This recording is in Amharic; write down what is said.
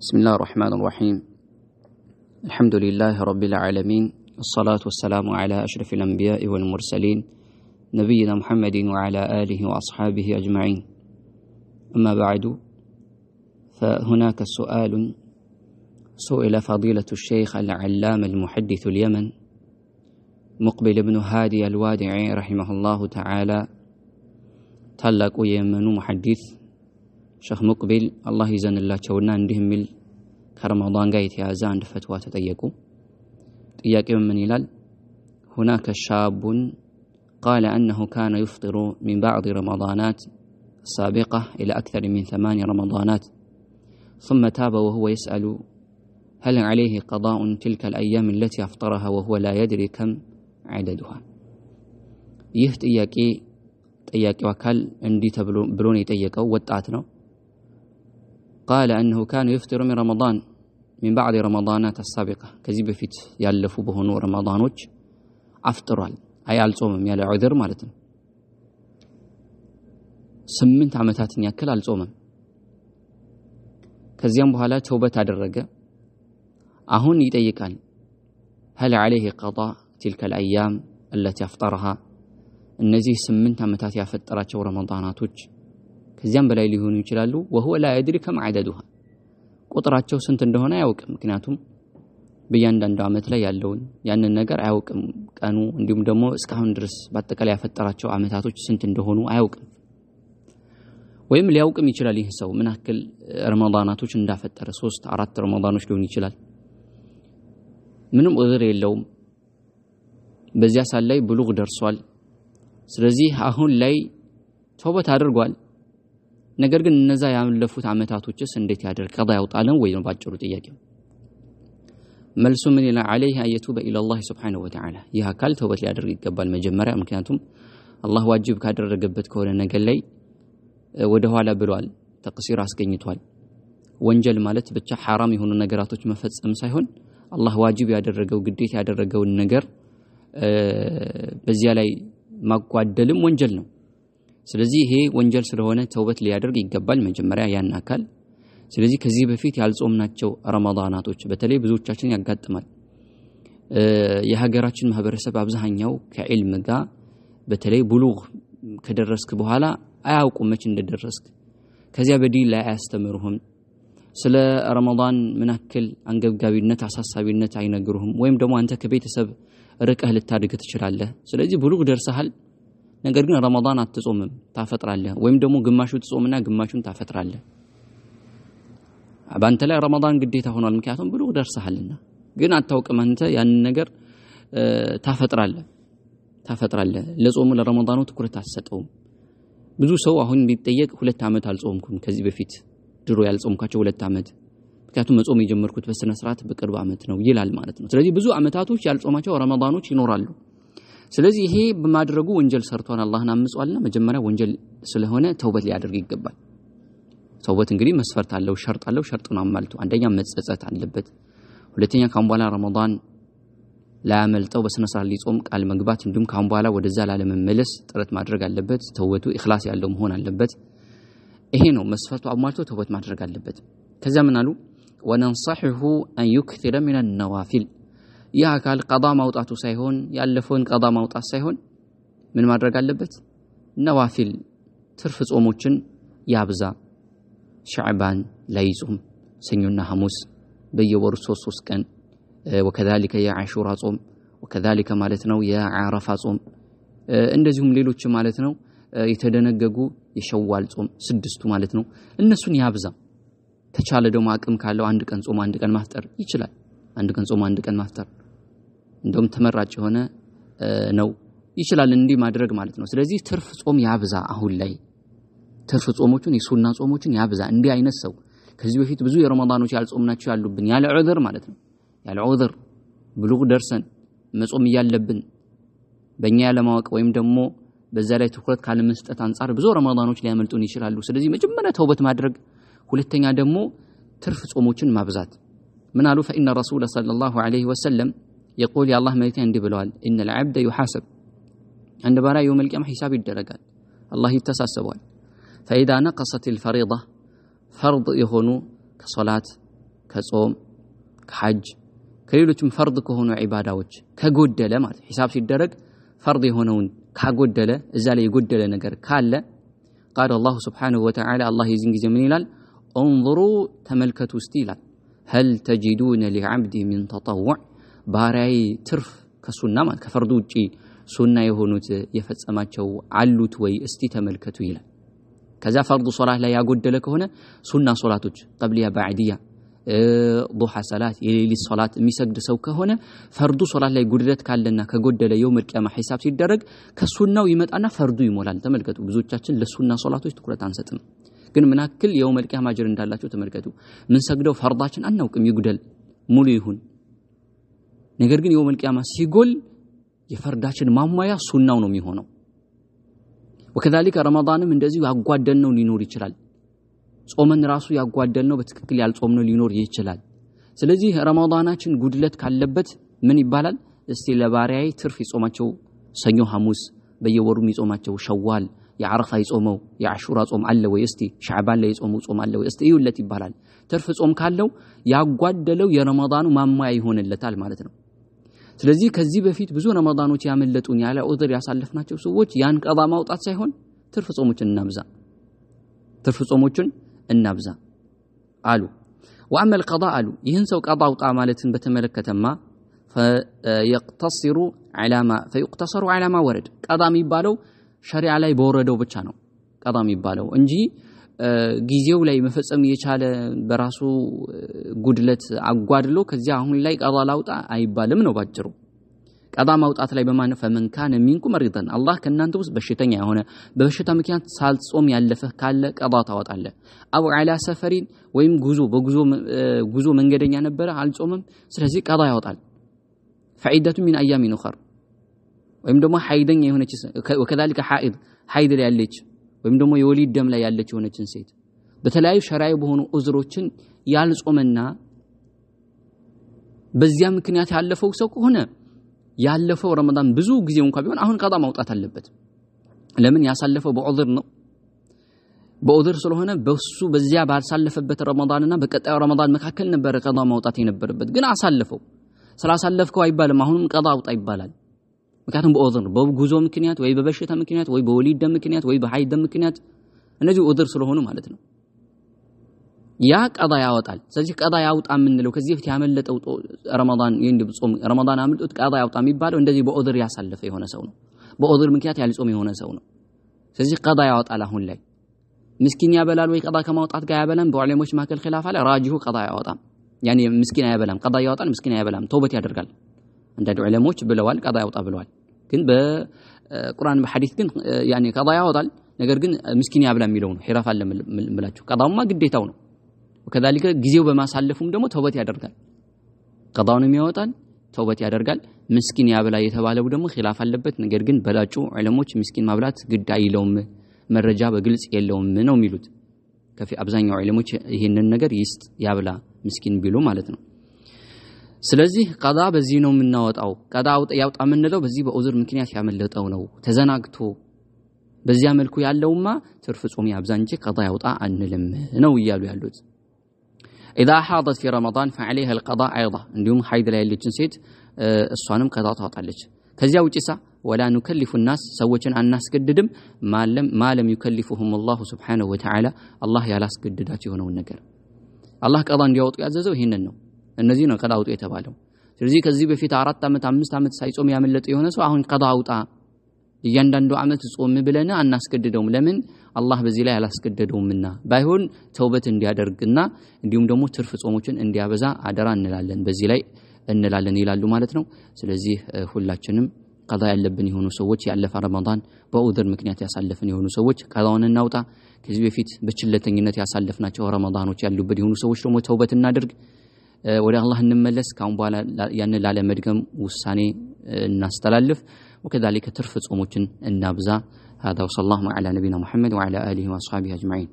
بسم الله الرحمن الرحيم الحمد لله رب العالمين الصلاة والسلام على أشرف الأنبياء والمرسلين نبينا محمد وعلى آله وأصحابه أجمعين أما بعد فهناك سؤال سئل فضيلة الشيخ العلام المحدث اليمن مقبل بن هادي الوادعي رحمه الله تعالى تلق يمن محدث شيخ مقبل الله يزن الله شونا عندهم مل كرمضان قايت يا زان فتوى تطيقوا إياك من إلال هناك شاب قال أنه كان يفطر من بعض رمضانات سابقة إلى أكثر من ثمان رمضانات ثم تاب وهو يسأل هل عليه قضاء تلك الأيام التي أفطرها وهو لا يدري كم عددها يهت إياكي إياكي وكال عندي تبروني تيكو واتعتنو قال أنه كان يفطر من رمضان من بعد رمضانات السابقة كذب فيت يالفو به نور رمضان وش أفطر أي الصوم يا عذر مالتن سمنت عمتات ياكل الصوم كزيان بهالا توبة تدرج أهون يتيكال هل عليه قضاء تلك الأيام التي أفطرها النزي سمنت عمتات يا فطرات ورمضانات وش ከዚያም በላይ ሊሆኑ ይችላሉ። ወሁወ ላ የድሪ ከም ዐደዱሃ ቁጥራቸው ስንት እንደሆነ አያውቅም። ምክንያቱም በእያንዳንዱ ዓመት ላይ ያለውን ያንን ነገር አያውቅም። ቀኑ እንዲሁም ደግሞ እስካሁን ድረስ በአጠቃላይ ያፈጠራቸው ዓመታቶች ስንት እንደሆኑ አያውቅም። ወይም ሊያውቅም ይችላል። ይህ ሰው ምን ያክል ረመዳናቶች እንዳፈጠረ ሶስት አራት ረመዳኖች ሊሆን ይችላል። ምንም ዑዝር የለውም። በዚያ ሳል ላይ ብሉግ ደርሷል። ስለዚህ አሁን ላይ ተውበት አድርጓል። ነገር ግን እነዛ ያለፉት አመታቶችስ እንዴት ያደርግ ቀዳ ያውጣለን ወይ ነው ባጭሩ ጥያቄው። መልሱ ምን ይላል? ዓለይህ አየቱበ ኢለላህ ሱብሓነሁ ወተዓላ ይህ አካል ተውበት ሊያደርግ ይገባል መጀመሪያ። ምክንያቱም አላህ ዋጅብ ካደረገበት ከሆነ ነገር ላይ ወደ ኋላ ብሏል፣ ተቅሲር አስገኝቷል። ወንጀል ማለት ብቻ ሐራም የሆኑ ነገራቶች መፈጸም ሳይሆን አላህ ዋጅብ ያደረገው ግዴታ ያደረገውን ነገር በዚያ ላይ ማጓደልም ወንጀል ነው። ስለዚህ ይሄ ወንጀል ስለሆነ ተውበት ሊያደርግ ይገባል መጀመሪያ ያን አካል። ስለዚህ ከዚህ በፊት ያልጾምናቸው ረመዳናቶች በተለይ ብዙዎቻችን ያጋጥማል። የሀገራችን ማህበረሰብ አብዛኛው ከዕልም ጋር በተለይ ብሉግ ከደረስክ በኋላ አያውቁም መች እንደደረስክ። ከዚያ በዲን ላይ አያስተምርሁም። ስለ ረመዳን ምናክል አንገብጋቢነት፣ አሳሳቢነት አይነግሩህም። ወይም ደግሞ አንተ ከቤተሰብ ርቀህ ልታድግ ትችላለህ። ስለዚህ ብሉግ ደርሰሃል። ነገር ግን ረመዳን አትጾምም፣ ታፈጥራለህ። ወይም ደግሞ ግማሹ ትጾምና ግማሹን ታፈጥራለህ። በአንተ ላይ ረመዳን ግዴታ ሆኗል፣ ምክንያቱም ብሉ ደርሰሃልና። ግን አታውቅም፣ አንተ ያንን ነገር ታፈጥራለህ ታፈጥራለህ። ለጾሙ ለረመዳኑ ትኩረት አትሰጠውም። ብዙ ሰው አሁን ቢጠየቅ ሁለት ዓመት አልጾምኩም ከዚህ በፊት ድሮ ያልጾምኳቸው ሁለት ዓመት ምክንያቱም መጾም የጀመርኩት በስነ ስርዓት በቅርብ ዓመት ነው ይላል ማለት ነው። ስለዚህ ብዙ ዓመታቶች ያልጾማቸው ረመዳኖች ይኖራሉ። ስለዚህ ይሄ በማድረጉ ወንጀል ሰርቷን አላህን አምጿልና መጀመሪያ ወንጀል ስለሆነ ተውበት ሊያደርግ ይገባል። ተውበት እንግዲህ መስፈርት አለው፣ ሸርጥ አለው። ሸርጡን አሟልቶ አንደኛ መጸጸት አለበት። ሁለተኛ ካሁን በኋላ ረመዳን ላያመልጠው በስነ ስርዓት ሊጾም ቃል መግባት፣ እንዲሁም ካሁን በኋላ ወደዛ ላለመመለስ ጥረት ማድረግ አለበት። ተውበቱ ኢኽላስ ያለው መሆን አለበት። ይሄ ነው መስፈርቱ። አሟልቶ ተውበት ማድረግ አለበት። ከዚያ ምን አሉ ወነንሰሕሁ አን ዩክሲረ ሚነ ነዋፊል ይህ አካል ቀዳ ማውጣቱ ሳይሆን ያለፈውን ቀዳ ማውጣት ሳይሆን ምን ማድረግ አለበት? ነዋፊል ትርፍ ጾሞችን ያብዛ። ሸዕባን ላይ ጾም ሰኞና ሐሙስ በየወሩ ሶስት ሶስት ቀን ወከዛሊከ የአሹራ ጾም ወከዛሊከ ማለት ነው የአረፋ ጾም እንደዚሁም ሌሎች ማለት ነው የተደነገጉ የሸዋል ጾም ስድስቱ ማለት ነው እነሱን ያብዛ። ተቻለ ደግሞ አቅም ካለው አንድ ቀን ጾም አንድ ቀን ማፍጠር ይችላል። አንድ ቀን ጾም አንድ ቀን ማፍጠር እንደውም ተመራጭ የሆነ ነው። ይችላል እንዲህ ማድረግ ማለት ነው። ስለዚህ ትርፍ ጾም ያብዛ። አሁን ላይ ትርፍ ጾሞችን የሱና ጾሞችን ያብዛ። እንዲህ አይነት ሰው ከዚህ በፊት ብዙ የረመዳኖች ያልጾምናቸው ያሉብን ያለ ዑዝር ማለት ነው። ያለ ዑዝር ብሉግ ደርሰን መጾም እያለብን በእኛ ያለማወቅ ወይም ደግሞ በዛ ላይ ትኩረት ካለመስጠት አንጻር ብዙ ረመዳኖች ሊያመልጡን ይችላሉ። ስለዚህ መጀመሪያ ተውበት ማድረግ፣ ሁለተኛ ደግሞ ትርፍ ጾሞችን ማብዛት። ምን አሉ? ፈኢነ ረሱለ ሰለላሁ ዐለይሂ ወሰለም يقول يا الله ملتين دبلوال إن العبد يحاسب عند براء يوم القيامة حساب الدرجات الله يتساسبون فإذا نقصت الفريضة فرض يهونو كصلاة كصوم كحج كليلوتم فرض كهونو عبادة وجه مات حساب الدرج فرض يهونون كقود دلة إزالي يقود نجر كالة قال الله سبحانه وتعالى الله يزنج زمنيلال انظروا تملكتوا استيلا هل تجدون لعبدي من تطوع ባህሪያዊ ትርፍ ከሱና ከፈርዱ ውጪ ሱና የሆኑት የፈጸማቸው አሉት ወይ እስቲ ተመልከቱ ይላል። ከዛ ፈርዱ ሶላት ላይ ያጎደለ ከሆነ ሱና ሶላቶች ቀብሊያ፣ ባዕድያ፣ ዱሓ ሰላት፣ የሌሊት ሶላት የሚሰግድ ሰው ከሆነ ፈርዱ ሶላት ላይ ጉድለት ካለና ከጎደለ የውመል ቂያማ ሒሳብ ሲደረግ ከሱናው ይመጣና ፈርዱ ይሞላል። ተመልከቱ። ብዙዎቻችን ለሱና ሶላቶች ትኩረት አንሰጥም። ግን ምን የውመል ቂያማ አጅር እንዳላቸው ተመልከቱ። ምን ሰግደው ፈርዳችን አናውቅም። ይጉደል ሙሉ ይሁን ነገር ግን የውመል ቂያማ ሲጎል የፈርዳችን ማሟያ ሱናው ነው የሚሆነው። ወከዛሊከ ረመዳንም እንደዚሁ ያጓደልነው ሊኖር ይችላል። ጾመን ራሱ ያጓደልነው በትክክል ያልጾምነው ሊኖር ይችላል። ስለዚህ ረመዳናችን ጉድለት ካለበት ምን ይባላል? እስቲ ለባሪያዬ ትርፍ ይጾማቸው ሰኞ፣ ሐሙስ፣ በየወሩ የሚጾማቸው ሸዋል፣ የዓረፋ ይጾመው፣ የአሹራ ጾም አለ ወይ እስቲ ሻዕባን ላይ የጾሙ ጾም አለ ወይ እስቲ እዩለት ይባላል። ትርፍ ጾም ካለው ያጓደለው የረመዳኑ ማሟያ ይሆንለታል ማለት ነው። ስለዚህ ከዚህ በፊት ብዙ ረመዳኖች ያመለጡን ያለ ዑድር ያሳለፍናቸው ሰዎች ያን ቀባ ማውጣት ሳይሆን ትርፍ ጾሞችን እናብዛ፣ ትርፍ ጾሞችን እናብዛ አሉ። ወአመል ቀዳ አሉ። ይህን ሰው ቀባ አውጣ ማለትን በተመለከተማ ፈየቅተሲሩ ዐላማ ፈዩቅተሰሩ ዐላማ ወረድ ቀዳ የሚባለው ሸሪዓ ላይ በወረደው ብቻ ነው ቀዳ የሚባለው እንጂ ጊዜው ላይ መፈጸም የቻለ በራሱ ጉድለት አጓድሎ ከዚያ አሁን ላይ ቀዳ ላውጣ አይባልም ነው ባጭሩ። ቀዳ ማውጣት ላይ በማን ፈመን ካነ ሚንኩም መሪደን አላህ ከእናንተ ውስጥ በሽተኛ የሆነ በበሽታ ምክንያት ሳልጾም ያለፈ ካለ ቀዳ ታወጣለ አው ዓላ ሰፈሪን ወይም ጉዞ በጉዞ መንገደኛ ነበረ አልጾምም፣ ስለዚህ ቀዳ ያወጣል። ፈዒደቱ ሚን አያሚን ኡኸር ወይም ደግሞ ሐይደኛ የሆነች ወከዛሊከ ሐኢድ ሐይድ ላይ ያለች ወይም ደግሞ የወሊድ ደም ላይ ያለች የሆነችን ሴት በተለያዩ ሸራይ በሆኑ ዑዝሮችን ያልጾመና በዚያ ምክንያት ያለፈው ሰው ከሆነ ያለፈው ረመዳን ብዙ ጊዜ እንኳ ቢሆን አሁን ቀጣ ማውጣት አለበት። ለምን ያሳለፈው በዑዝር ነው። በዑዝር ስለሆነ በሱ በዚያ ባሳለፈበት ረመዳንና በቀጣዩ ረመዳን መካከል ነበረ ቀጣ ማውጣት የነበረበት። ግን አሳለፈው። ስላሳለፍከው አይባልም አሁንም ቀዳ አውጣ ይባላል። ምክንያቱም በኦዝር ነው በጉዞ ምክንያት ወይ በበሽታ ምክንያት ወይ በወሊድ ደም ምክንያት ወይ በሀይድ ደም ምክንያት እነዚህ ኦዝር ስለሆኑ ማለት ነው ያ ቀዳ ያወጣል ስለዚህ ቀዳ ያውጣ የምንለው ከዚህ በፊት ያመለጠው ረመዳን ይንድ ጾም ረመዳን አምልጦት ቀዳ ያውጣ የሚባለው እንደዚህ በኦዝር ያሳለፈ የሆነ ሰው ነው በኦዝር ምክንያት ያልጾም የሆነ ሰው ነው ስለዚህ ቀዳ ያወጣል አሁን ላይ ምስኪን ያበላል ወይ ቀዳ ከማውጣት ጋር ያበላም በዑለሞች መካከል ኺላፍ አለ ራጂሁ ቀዳ ያወጣም ያኔ ምስኪን አያበላም ቀዳ ያወጣል ምስኪን አያበላም ተውበት ያደርጋል አንዳንድ ዑለሞች ብለዋል ቀዳ ያውጣ ብለዋል ግን በቁርአን በሐዲስ ግን ያኔ ቀዳ ያወጣል። ነገር ግን ምስኪን ያብላ የሚለው ነው። ሂራፍ አለ ምላችሁ ቀዳውማ ግዴታው ነው። ወከዛሊከ ጊዜው በማሳለፉም ደግሞ ተውበት ያደርጋል። ቀዳውንም ያወጣል፣ ተውበት ያደርጋል። ምስኪን ያብላ የተባለው ደግሞ ኺላፍ አለበት። ነገር ግን በላጩ ዕለሞች ምስኪን ማብላት ግድ አይለውም፣ መረጃ በግልጽ የለውም ነው የሚሉት። ከፊ አብዛኛው ዕለሞች ይህንን ነገር ይስጥ ያብላ ምስኪን ቢሉ ማለት ነው። سلزي قضاء بزينو من نوت أو قضاء أوت أيوت أمن له بزي بأوزر ممكن يأتي عمل له أو تزنقتو بزي عمل كوي على وما ترفض أمي عبزانجي قضاء أوت أن لم نوي يالو يالوز إذا حاضت في رمضان فعليها القضاء أيضا اليوم حيد لا يلي جنسيت الصانم قضاء تعطلج كزي وجسا ولا نكلف الناس سوتشن عن الناس قددم ما لم ما لم يكلفهم الله سبحانه وتعالى الله يا لاس قدداتي هنا والنقر الله قضى أن يوطي عززه هنا النوم እነዚህ ነው ቀዳ አውጡ የተባለው። ስለዚህ ከዚህ በፊት አራት ዓመት አምስት ዓመት ሳይጾም ያመለጠ የሆነ ሰው አሁን ቀዳ አውጣ እያንዳንዱ ዓመት ጾም ብለን አናስገድደውም። ለምን አላህ በዚህ ላይ አላስገደደውምና፣ ባይሆን ተውበት እንዲያደርግና እንዲሁም ደግሞ ትርፍ ጾሞችን እንዲያበዛ አደራ እንላለን በዚህ ላይ እንላለን ይላሉ ማለት ነው። ስለዚህ ሁላችንም ቀዳ ያለብን የሆኑ ሰዎች ያለፈ ረመዳን በኡድር ምክንያት ያሳለፍን የሆኑ ሰዎች ቀዳውን እናውጣ። ከዚህ በፊት በችለተኝነት ያሳለፍናቸው ረመዳኖች ያሉበት የሆኑ ሰዎች ደግሞ ተውበት እናድርግ። ወደ አላህ እንመለስ። ካሁን በኋላ ያንን ላለመድገም ውሳኔ እናስተላልፍ። ወከዛሊከ ትርፍ ጾሞችን እናብዛ። هذا وصلى الله على نبينا محمد وعلى آله وأصحابه أجمعين